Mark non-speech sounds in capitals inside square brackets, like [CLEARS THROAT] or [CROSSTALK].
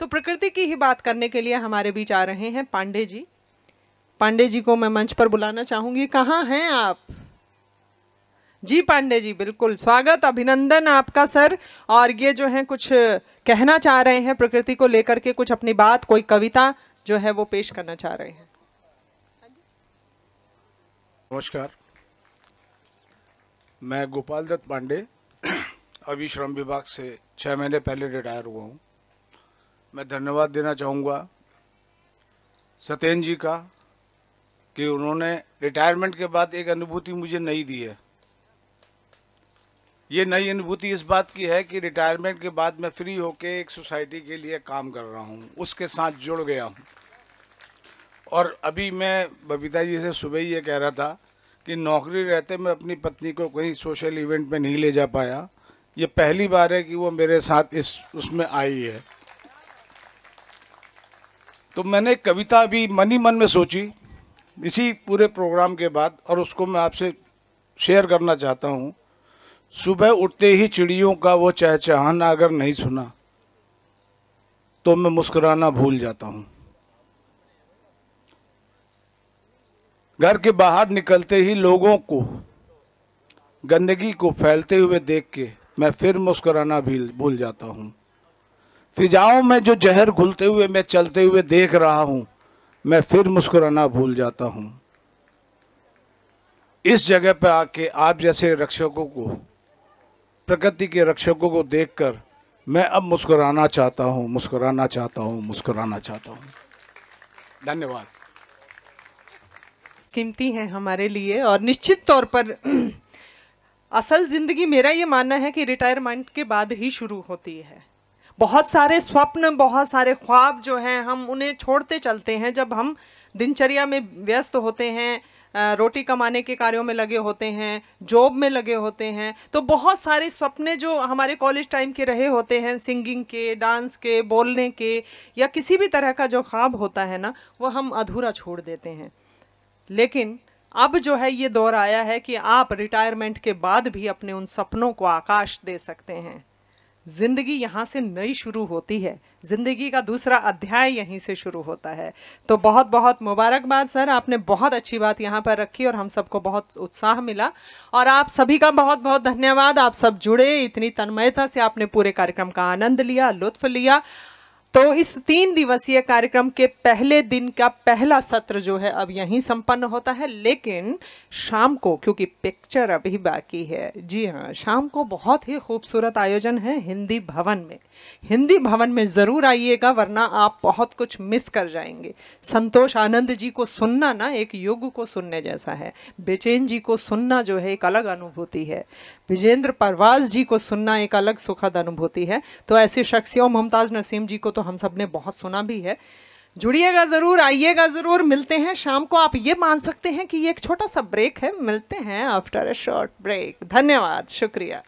तो प्रकृति की ही बात करने के लिए हमारे बीच आ रहे हैं पांडे जी पांडे जी को मैं मंच पर बुलाना चाहूंगी कहाँ हैं आप जी पांडे जी बिल्कुल स्वागत अभिनंदन आपका सर और ये जो है कुछ कहना चाह रहे हैं प्रकृति को लेकर के कुछ अपनी बात कोई कविता जो है वो पेश करना चाह रहे हैं नमस्कार मैं गोपाल दत्त पांडे अभी श्रम विभाग से छह महीने पहले रिटायर हुआ हूँ मैं धन्यवाद देना चाहूँगा सत्यन जी का कि उन्होंने रिटायरमेंट के बाद एक अनुभूति मुझे नहीं दी है ये नई अनुभूति इस बात की है कि रिटायरमेंट के बाद मैं फ्री होके एक सोसाइटी के लिए काम कर रहा हूँ उसके साथ जुड़ गया हूँ और अभी मैं बबीता जी से सुबह ही ये कह रहा था कि नौकरी रहते मैं अपनी पत्नी को कहीं सोशल इवेंट में नहीं ले जा पाया ये पहली बार है कि वो मेरे साथ इस उसमें आई है तो मैंने कविता भी मन ही मन में सोची इसी पूरे प्रोग्राम के बाद और उसको मैं आपसे शेयर करना चाहता हूँ सुबह उठते ही चिड़ियों का वो चहचहाना अगर नहीं सुना तो मैं मुस्कुराना भूल जाता हूँ घर के बाहर निकलते ही लोगों को गंदगी को फैलते हुए देख के मैं फिर मुस्कुराना भी भूल जाता हूँ फिजाओं में जो जहर घुलते हुए मैं चलते हुए देख रहा हूं मैं फिर मुस्कुराना भूल जाता हूं इस जगह पर आके आप जैसे रक्षकों को प्रकृति के रक्षकों को देखकर मैं अब मुस्कुराना चाहता हूं मुस्कुराना चाहता हूं मुस्कुराना चाहता हूं धन्यवाद कीमती हैं हमारे लिए और निश्चित तौर पर [CLEARS THROAT] असल ज़िंदगी मेरा ये मानना है कि रिटायरमेंट के बाद ही शुरू होती है बहुत सारे स्वप्न बहुत सारे ख्वाब जो हैं हम उन्हें छोड़ते चलते हैं जब हम दिनचर्या में व्यस्त होते हैं रोटी कमाने के कार्यों में लगे होते हैं जॉब में लगे होते हैं तो बहुत सारे सपने जो हमारे कॉलेज टाइम के रहे होते हैं सिंगिंग के डांस के बोलने के या किसी भी तरह का जो ख्वाब होता है ना वो हम अधूरा छोड़ देते हैं लेकिन अब जो है ये दौर आया है कि आप रिटायरमेंट के बाद भी अपने उन सपनों को आकाश दे सकते हैं जिंदगी यहाँ से नई शुरू होती है जिंदगी का दूसरा अध्याय यहीं से शुरू होता है तो बहुत बहुत मुबारकबाद सर आपने बहुत अच्छी बात यहाँ पर रखी और हम सबको बहुत उत्साह मिला और आप सभी का बहुत बहुत धन्यवाद आप सब जुड़े इतनी तन्मयता से आपने पूरे कार्यक्रम का आनंद लिया लुत्फ लिया तो इस तीन दिवसीय कार्यक्रम के पहले दिन का पहला सत्र जो है अब यहीं संपन्न होता है लेकिन शाम को क्योंकि पिक्चर अभी बाकी है जी हाँ शाम को बहुत ही खूबसूरत आयोजन है हिंदी भवन में हिंदी भवन में ज़रूर आइएगा वरना आप बहुत कुछ मिस कर जाएंगे संतोष आनंद जी को सुनना ना एक युग को सुनने जैसा है बेचैन जी को सुनना जो है एक अलग अनुभूति है विजेंद्र परवाज जी को सुनना एक अलग सुखद अनुभूति है तो ऐसी शख्सियों मुमताज़ नसीम जी को तो तो हम सब ने बहुत सुना भी है जुड़िएगा ज़रूर आइएगा ज़रूर मिलते हैं शाम को आप ये मान सकते हैं कि ये एक छोटा सा ब्रेक है मिलते हैं आफ्टर अ शॉर्ट ब्रेक धन्यवाद शुक्रिया